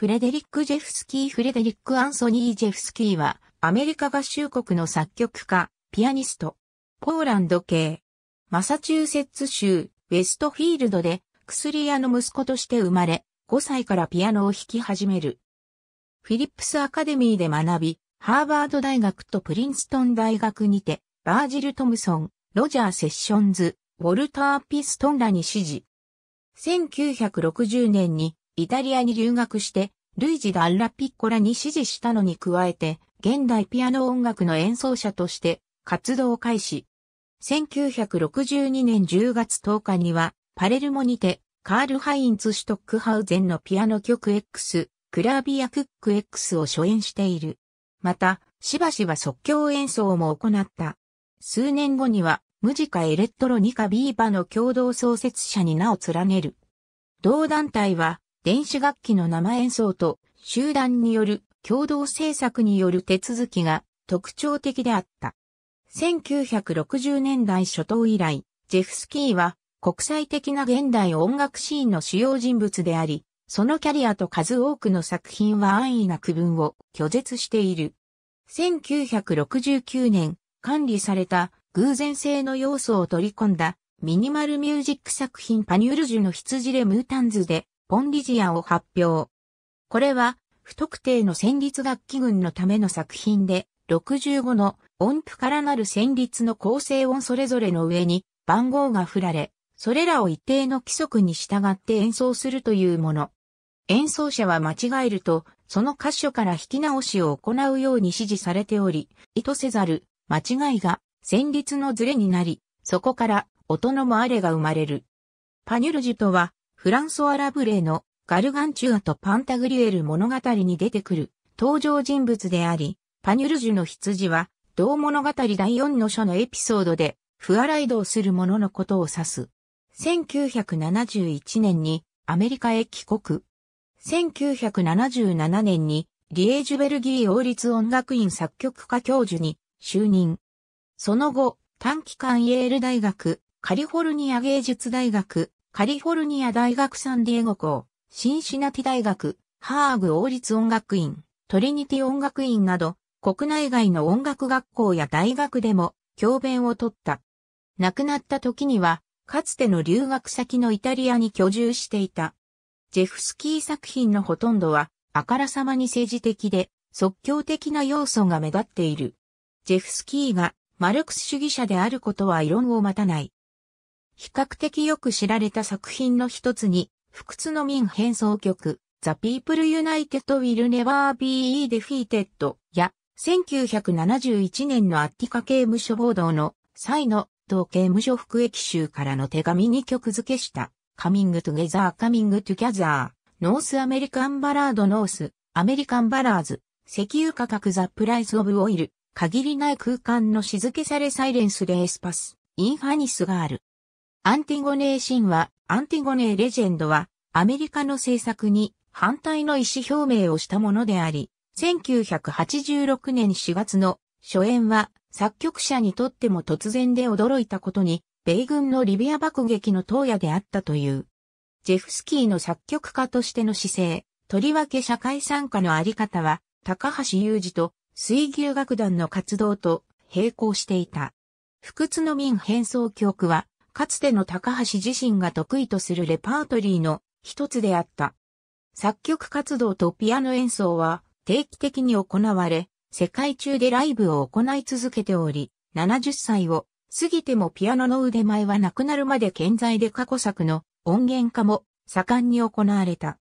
フレデリック・ジェフスキー・フレデリック・アンソニー・ジェフスキーは、アメリカ合衆国の作曲家、ピアニスト、ポーランド系、マサチューセッツ州、ウェストフィールドで、薬屋の息子として生まれ、5歳からピアノを弾き始める。フィリップスアカデミーで学び、ハーバード大学とプリンストン大学にて、バージル・トムソン、ロジャー・セッションズ、ウォルター・ピストンらに指示。1960年にイタリアに留学してルイジ・ダンラ・ピッコラに支持したのに加えて、現代ピアノ音楽の演奏者として活動を開始。1962年10月10日には、パレルモにて、カール・ハインツ・シュトックハウゼンのピアノ曲 X、クラービア・クック X を初演している。また、しばしば即興演奏も行った。数年後には、ムジカ・エレットロニカ・ビーバの共同創設者に名を連ねる。同団体は、電子楽器の生演奏と集団による共同制作による手続きが特徴的であった。1960年代初頭以来、ジェフスキーは国際的な現代音楽シーンの主要人物であり、そのキャリアと数多くの作品は安易な区分を拒絶している。1969年、管理された偶然性の要素を取り込んだミニマルミュージック作品パニュールジュの羊レムータンズでポンリジアを発表。これは、不特定の旋律楽器群のための作品で、65の音符からなる旋律の構成音それぞれの上に番号が振られ、それらを一定の規則に従って演奏するというもの。演奏者は間違えると、その箇所から弾き直しを行うように指示されており、意図せざる間違いが旋律のズレになり、そこから音のもあれが生まれる。パニュルジュとはフランソワ・ラブレーのガルガンチュアとパンタグリュエル物語に出てくる登場人物であり、パニュルジュの羊は、同物語第4の書のエピソードで、フアライドをする者のことを指す。1971年にアメリカへ帰国。1977年にリエージュベルギー王立音楽院作曲家教授に就任。その後、短期間イェール大学、カリフォルニア芸術大学、カリフォルニア大学サンディエゴ校、シンシナティ大学、ハーグ王立音楽院、トリニティ音楽院など、国内外の音楽学校や大学でも教鞭を取った。亡くなった時には、かつての留学先のイタリアに居住していた。ジェフスキー作品のほとんどは、あからさまに政治的で、即興的な要素が目立っている。ジェフスキーがマルクス主義者であることは異論を待たない。比較的よく知られた作品の一つに、不屈の民変奏曲、The People United Will Never Be Defeated や、1971年のアッティカ刑務所暴動の際の同刑務所服役集からの手紙に曲付けした、Coming Together Coming Together ノースアメリカンバラードノースアメリカンバラーズ石油価格ザプライスオブオイル限りない空間の静けされサイレンスでエスパスインハニスがある。アンティゴネー神話、アンティゴネーレジェンドは、アメリカの政策に反対の意思表明をしたものであり、1986年4月の初演は、作曲者にとっても突然で驚いたことに、米軍のリビア爆撃の当夜であったという。ジェフスキーの作曲家としての姿勢、とりわけ社会参加のあり方は、高橋雄二と水牛楽団の活動と並行していた。不屈の民変奏曲は、かつての高橋自身が得意とするレパートリーの一つであった。作曲活動とピアノ演奏は定期的に行われ、世界中でライブを行い続けており、70歳を過ぎてもピアノの腕前はなくなるまで健在で過去作の音源化も盛んに行われた。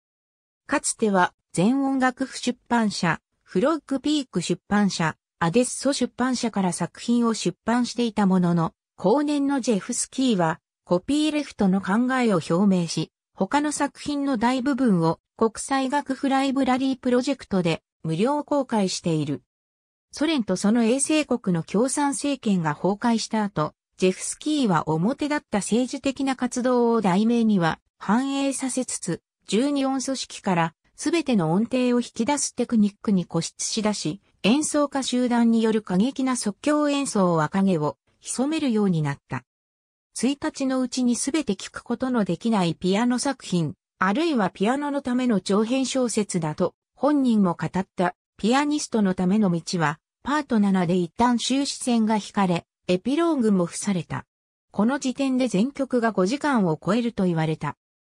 かつては全音楽譜出版社、フロッグピーク出版社、アデッソ出版社から作品を出版していたものの、後年のジェフスキーは、コピーレフトの考えを表明し、他の作品の大部分を国際学フライブラリープロジェクトで無料公開している。ソ連とその衛星国の共産政権が崩壊した後、ジェフスキーは表立った政治的な活動を題名には反映させつつ、12音組織から全ての音程を引き出すテクニックに固執し出し、演奏家集団による過激な即興演奏を若げを潜めるようになった。1日のうちにすべて聞くことのできないピアノ作品、あるいはピアノのための長編小説だと本人も語ったピアニストのための道はパート7で一旦終止線が引かれ、エピローグも付された。この時点で全曲が5時間を超えると言われた。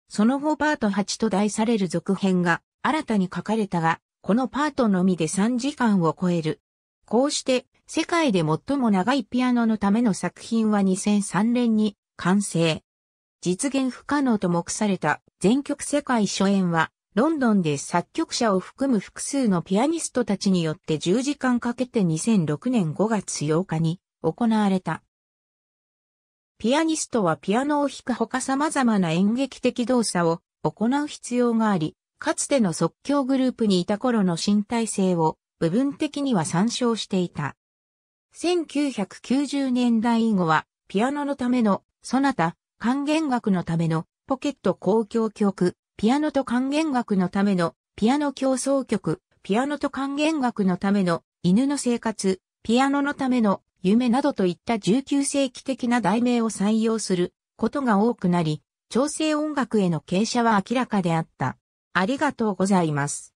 その後パート8と題される続編が新たに書かれたが、このパートのみで3時間を超える。こうして世界で最も長いピアノのための作品は2003年に完成。実現不可能と目された全曲世界初演は、ロンドンで作曲者を含む複数のピアニストたちによって10時間かけて2006年5月8日に行われた。ピアニストはピアノを弾くほか様々な演劇的動作を行う必要があり、かつての即興グループにいた頃の新体制を部分的には参照していた。1990年代以後は、ピアノのための、ソナタ、管弦楽のための、ポケット交響曲、ピアノと管弦楽のための、ピアノ競争曲、ピアノと管弦楽のための、犬の生活、ピアノのための、夢などといった19世紀的な題名を採用することが多くなり、調整音楽への傾斜は明らかであった。ありがとうございます。